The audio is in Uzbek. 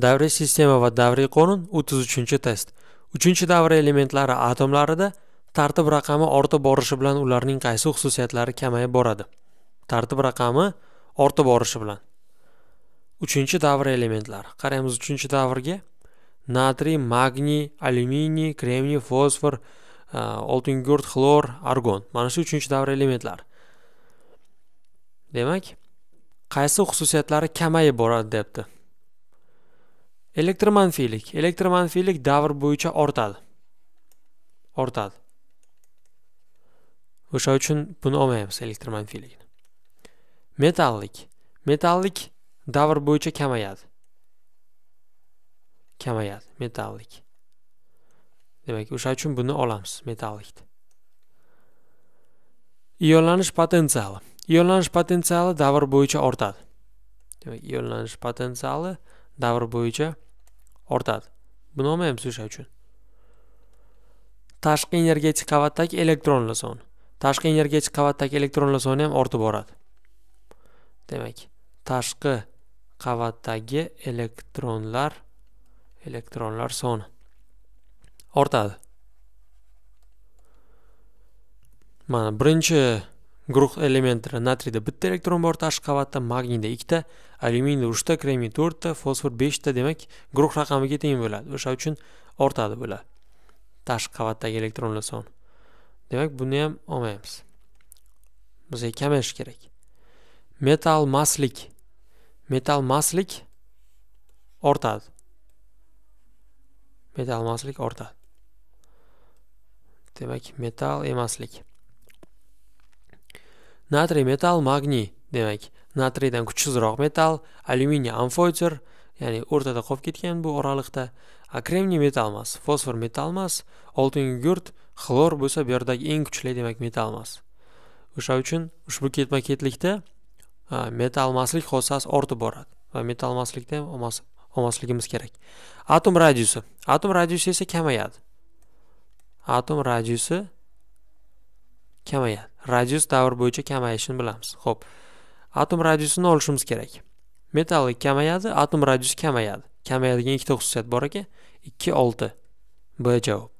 davriy sistema va davriy qonun 33 test 3 davra elementlari atomlarida tartib raqami ortib borishi bilan ularning qaysi xususiyatlari kamayib boradi tartib raqami ortib borishi bilan 3 davra elementlari qaraymiz 3 davrga natriy magniy alyuminiy kremniy fosfor e, oltingurt xlor argon mana shu 3 davra elementlari demak qaysi xususiyatlari kamayib boradi debdi elektromanfiylik elektromanfiylik davr bo'yicha ortadi ortadi o'sha uchun buni olmaymiz elektromanfiylikni metallik metallik davr bo'yicha kamayadi kamayadi metallik demak o'sha uchun buni olamiz metallikni ionlanish potensiali ionlanish potensiali davr bo'yicha ortadi demak ionlanish potensiali davr bo'yicha ortadi buni ham o'sha uchun tashqi energetik qavatdagi elektronlar soni tashqi energetik qavatdagi elektronlar soni ham ortib boradi demak tashqi qavatdagi elektronlar elektronlar soni ortadi mana birinchi guruh elementlari natriyda bitta elektron bor tashqi qavatda magniyda ikkita alyuminiyda uchta kremiy to'rtta fosfor beshta demak guruh raqamiga teng bo'ladi o'sha uchun ortadi bular tashqi qavatdagi elektronlar soni demak buni ham olmaymiz bizga kamayishi kerak metal maslik metal maslik ortadi metal maslik ortadi demak metal emaslik natriy metal magniy demak natriydan kuchsizroq metal alyuminiy amfoyter ya'ni o'rtada qolib ketgan bu oraliqda a kremniy metal emas fosfor metal emas oltin gugurt xlor bo'lsa bu yerdagi eng kuchli demak metal emas o'sha uchun ushbu ketma ketlikda metal emaslik hodisasi ortib boradi va metal emaslikda ham olmasligimiz kerak atom radiusi atom radiusi esa kamayadi atom radiusi kamayadi radius davr bo'yicha kamayishini bilamiz ho'p atom radiusini olishimiz kerak metallik kamayadi atom radiusi kamayadi kamayadigan ikkita xususiyat bor ekan ikki olti b javob